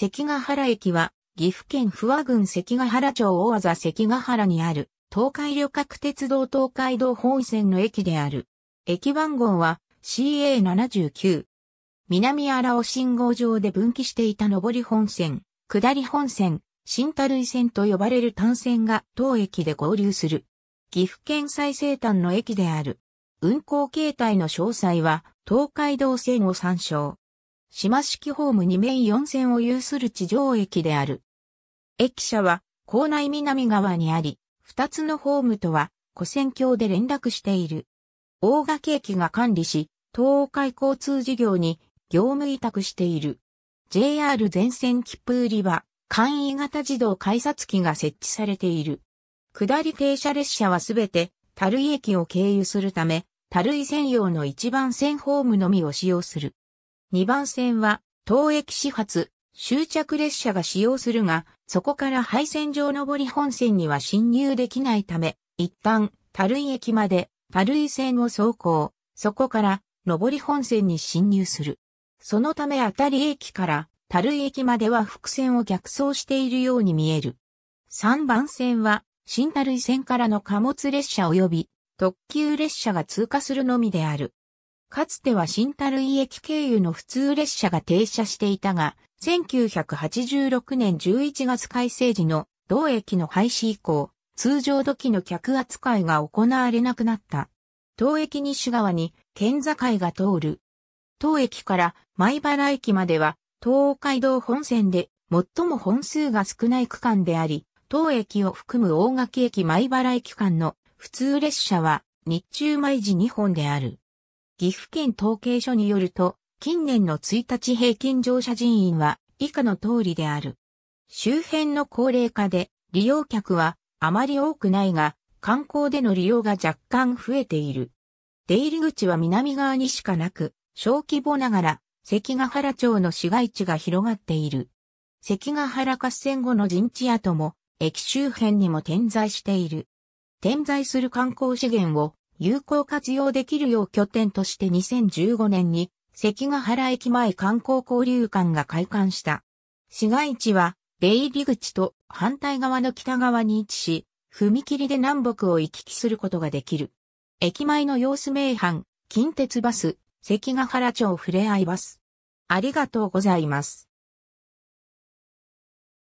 関ヶ原駅は、岐阜県不和郡関ヶ原町大和関ヶ原にある、東海旅客鉄道東海道本線の駅である。駅番号は CA79。南荒尾信号場で分岐していた上り本線、下り本線、新樽井線と呼ばれる単線が当駅で合流する。岐阜県最西端の駅である。運行形態の詳細は東海道線を参照。島式ホーム2面4線を有する地上駅である。駅舎は、校内南側にあり、二つのホームとは、古線橋で連絡している。大垣駅が管理し、東海交通事業に業務委託している。JR 全線切符売り場、簡易型自動改札機が設置されている。下り停車列車はすべて、樽井駅を経由するため、樽井専用の一番線ホームのみを使用する。2番線は、東駅始発、終着列車が使用するが、そこから廃線上上り本線には進入できないため、一旦、樽井駅まで、樽井線を走行、そこから上り本線に進入する。そのためあたり駅から樽井駅までは伏線を逆走しているように見える。3番線は、新樽井線からの貨物列車及び特急列車が通過するのみである。かつては新樽井駅経由の普通列車が停車していたが、1986年11月改正時の同駅の廃止以降、通常時の客扱いが行われなくなった。当駅西側に県境が通る。当駅から米原駅までは東海道本線で最も本数が少ない区間であり、当駅を含む大垣駅米原駅間の普通列車は日中毎時2本である。岐阜県統計所によると、近年の1日平均乗車人員は以下の通りである。周辺の高齢化で利用客はあまり多くないが、観光での利用が若干増えている。出入り口は南側にしかなく、小規模ながら関ヶ原町の市街地が広がっている。関ヶ原合戦後の陣地跡も駅周辺にも点在している。点在する観光資源を有効活用できるよう拠点として2015年に関ヶ原駅前観光交流館が開館した。市街地は出入り口と反対側の北側に位置し、踏切で南北を行き来することができる。駅前の様子名阪、近鉄バス、関ヶ原町ふれあいバス。ありがとうございます。